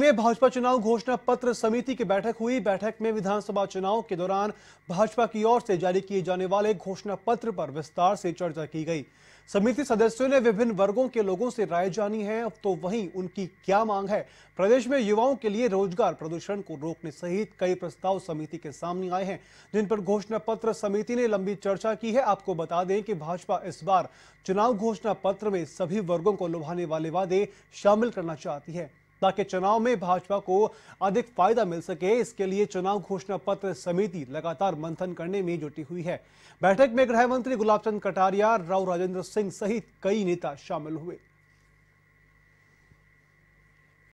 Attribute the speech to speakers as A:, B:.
A: में भाजपा चुनाव घोषणा पत्र समिति की बैठक हुई बैठक में विधानसभा चुनाव के दौरान भाजपा की ओर से जारी किए जाने वाले घोषणा पत्र पर विस्तार से चर्चा की गई समिति सदस्यों ने विभिन्न वर्गों के लोगों से राय जानी है तो वहीं उनकी क्या मांग है प्रदेश में युवाओं के लिए रोजगार प्रदूषण को रोकने सहित कई प्रस्ताव समिति के सामने आए हैं जिन पर घोषणा पत्र समिति ने लंबी चर्चा की है आपको बता दें कि भाजपा इस बार चुनाव घोषणा पत्र में सभी वर्गों को लुभाने वाले वादे शामिल करना चाहती है ताकि चुनाव में भाजपा को अधिक फायदा मिल सके इसके लिए चुनाव घोषणा पत्र समिति लगातार मंथन करने में जुटी हुई है बैठक में गृह मंत्री गुलाबचंद कटारिया राव राजेंद्र सिंह सहित कई नेता शामिल हुए